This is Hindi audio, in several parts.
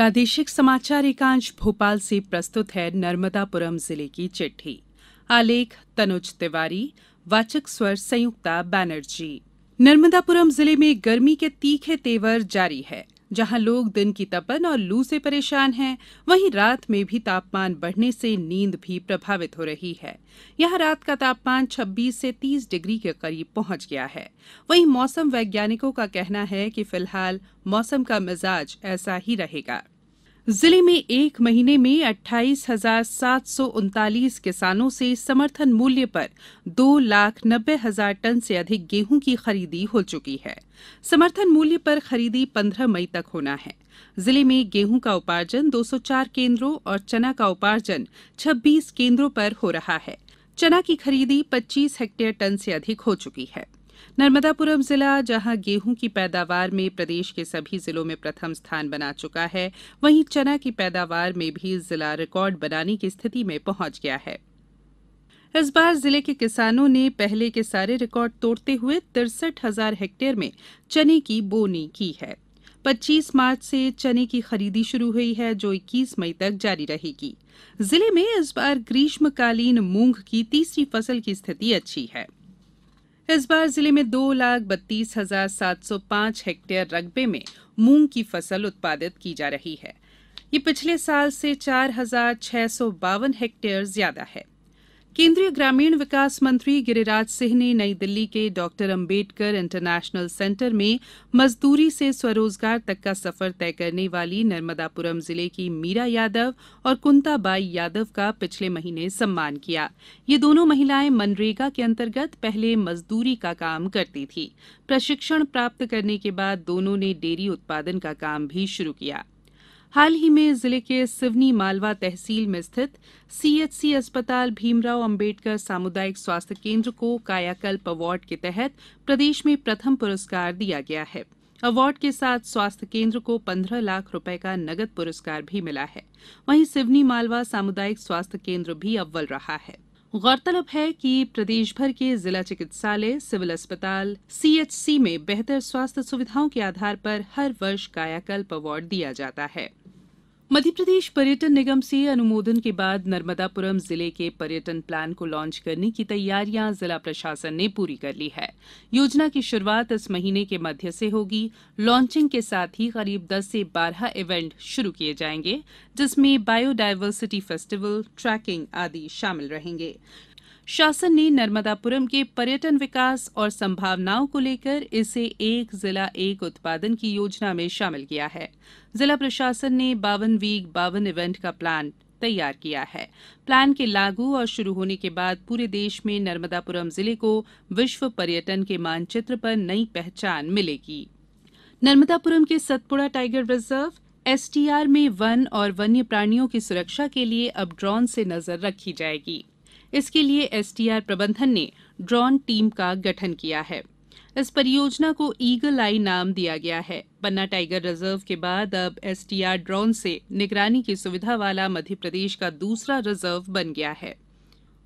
प्रादेशिक समाचार एकांश भोपाल से प्रस्तुत है नर्मदापुरम जिले की चिट्ठी आलेख तनुज तिवारी वाचक स्वर संयुक्ता बैनर्जी नर्मदापुरम जिले में गर्मी के तीखे तेवर जारी है जहां लोग दिन की तपन और लू से परेशान हैं वहीं रात में भी तापमान बढ़ने से नींद भी प्रभावित हो रही है यहां रात का तापमान 26 से 30 डिग्री के करीब पहुंच गया है वहीं मौसम वैज्ञानिकों का कहना है कि फिलहाल मौसम का मिजाज ऐसा ही रहेगा जिले में एक महीने में अट्ठाईस हजार सात सौ उनतालीस किसानों से समर्थन मूल्य पर दो लाख नब्बे हजार टन से अधिक गेहूं की खरीदी हो चुकी है समर्थन मूल्य पर खरीदी पंद्रह मई तक होना है जिले में गेहूं का उपार्जन 204 केंद्रों और चना का उपार्जन 26 केंद्रों पर हो रहा है चना की खरीदी 25 हेक्टेयर टन से अधिक हो चुकी है नर्मदापुरम जिला जहां गेहूं की पैदावार में प्रदेश के सभी जिलों में प्रथम स्थान बना चुका है वहीं चना की पैदावार में भी जिला रिकॉर्ड बनाने की स्थिति में पहुंच गया है इस बार जिले के किसानों ने पहले के सारे रिकॉर्ड तोड़ते हुए तिरसठ हजार हेक्टेयर में चने की बोनी की है 25 मार्च से चने की खरीदी शुरू हुई है जो 21 मई तक जारी रहेगी जिले में इस बार ग्रीष्मकालीन मूंग की तीसरी फसल की स्थिति अच्छी है इस बार जिले में दो लाख बत्तीस हजार सात सौ पांच हेक्टेयर रकबे में मूंग की फसल उत्पादित की जा रही है ये पिछले साल से चार हजार छह सौ बावन हेक्टेयर ज्यादा है केन्द्रीय ग्रामीण विकास मंत्री गिरिराज सिंह ने नई दिल्ली के डॉक्टर अंबेडकर इंटरनेशनल सेंटर में मजदूरी से स्वरोजगार तक का सफर तय करने वाली नर्मदापुरम जिले की मीरा यादव और कुंताबाई यादव का पिछले महीने सम्मान किया ये दोनों महिलाएं मनरेगा के अंतर्गत पहले मजदूरी का काम करती थी प्रशिक्षण प्राप्त करने के बाद दोनों ने डेयरी उत्पादन का काम भी शुरू किया हाल ही में जिले के सिवनी मालवा तहसील में स्थित सीएचसी अस्पताल भीमराव अंबेडकर सामुदायिक स्वास्थ्य केंद्र को कायाकल्प अवार्ड के तहत प्रदेश में प्रथम पुरस्कार दिया गया है अवार्ड के साथ स्वास्थ्य केंद्र को पंद्रह लाख रुपए का नगद पुरस्कार भी मिला है वहीं सिवनी मालवा सामुदायिक स्वास्थ्य केंद्र भी अव्वल रहा है गौरतलब है कि प्रदेश भर के जिला चिकित्सालय सिविल अस्पताल सीएचसी में बेहतर स्वास्थ्य सुविधाओं के आधार पर हर वर्ष कायाकल्प अवार्ड दिया जाता है मध्यप्रदेश पर्यटन निगम से अनुमोदन के बाद नर्मदापुरम जिले के पर्यटन प्लान को लॉन्च करने की तैयारियां जिला प्रशासन ने पूरी कर ली है योजना की शुरूआत इस महीने के मध्य से होगी लॉन्चिंग के साथ ही करीब 10 से 12 इवेंट शुरू किए जाएंगे जिसमें बायोडायवर्सिटी फेस्टिवल ट्रैकिंग आदि शामिल रहेंगे शासन ने नर्मदापुरम के पर्यटन विकास और संभावनाओं को लेकर इसे एक जिला एक उत्पादन की योजना में शामिल किया है जिला प्रशासन ने बावन वीक बावन इवेंट का प्लान तैयार किया है प्लान के लागू और शुरू होने के बाद पूरे देश में नर्मदापुरम जिले को विश्व पर्यटन के मानचित्र पर नई पहचान मिलेगी नर्मदापुरम के सतपुड़ा टाइगर रिजर्व एसटीआर में वन और वन्य प्राणियों की सुरक्षा के लिए अब ड्रोन से नजर रखी जाएगी इसके लिए एसटीआर प्रबंधन ने ड्रोन टीम का गठन किया है इस परियोजना को ईगल आई नाम दिया गया है पन्ना टाइगर रिजर्व के बाद अब एसटीआर ड्रोन से निगरानी की सुविधा वाला मध्यप्रदेश का दूसरा रिजर्व बन गया है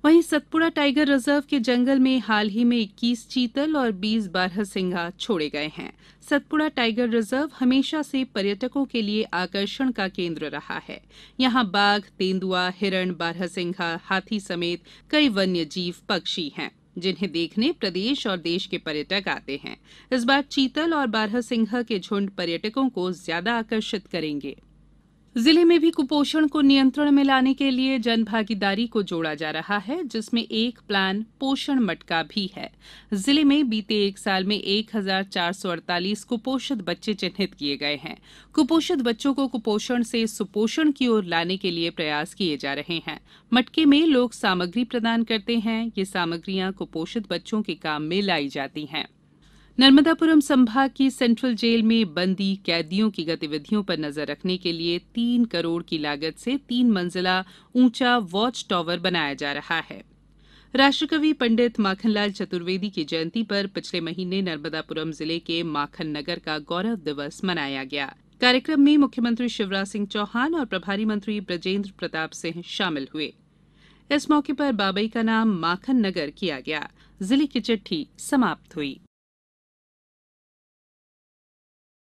वहीं सतपुड़ा टाइगर रिजर्व के जंगल में हाल ही में 21 चीतल और 20 सिंघा छोड़े गए हैं सतपुड़ा टाइगर रिजर्व हमेशा से पर्यटकों के लिए आकर्षण का केंद्र रहा है यहां बाघ तेंदुआ हिरण बारह सिंघा हाथी समेत कई वन्य जीव पक्षी हैं जिन्हें देखने प्रदेश और देश के पर्यटक आते हैं इस बार चीतल और बारह बारहसिंघा के झुंड पर्यटकों को ज्यादा आकर्षित करेंगे जिले में भी कुपोषण को नियंत्रण में लाने के लिए जनभागीदारी को जोड़ा जा रहा है जिसमें एक प्लान पोषण मटका भी है जिले में बीते एक साल में 1448 कुपोषित बच्चे चिन्हित किए गए हैं कुपोषित बच्चों को कुपोषण से सुपोषण की ओर लाने के लिए प्रयास किए जा रहे हैं मटके में लोग सामग्री प्रदान करते हैं ये सामग्रियां कुपोषित बच्चों के काम में लाई जाती हैं नर्मदापुरम संभाग की सेंट्रल जेल में बंदी कैदियों की गतिविधियों पर नजर रखने के लिए तीन करोड़ की लागत से तीन मंजिला ऊंचा वॉच टॉवर बनाया जा रहा है राष्ट्रकवि पंडित माखनलाल चतुर्वेदी की जयंती पर पिछले महीने नर्मदापुरम जिले के माखन नगर का गौरव दिवस मनाया गया कार्यक्रम में मुख्यमंत्री शिवराज सिंह चौहान और प्रभारी मंत्री ब्रजेंद्र प्रताप सिंह शामिल हुए इस मौके पर बाबई का नाम माखन नगर किया गया जिले की चिट्ठी समाप्त हुई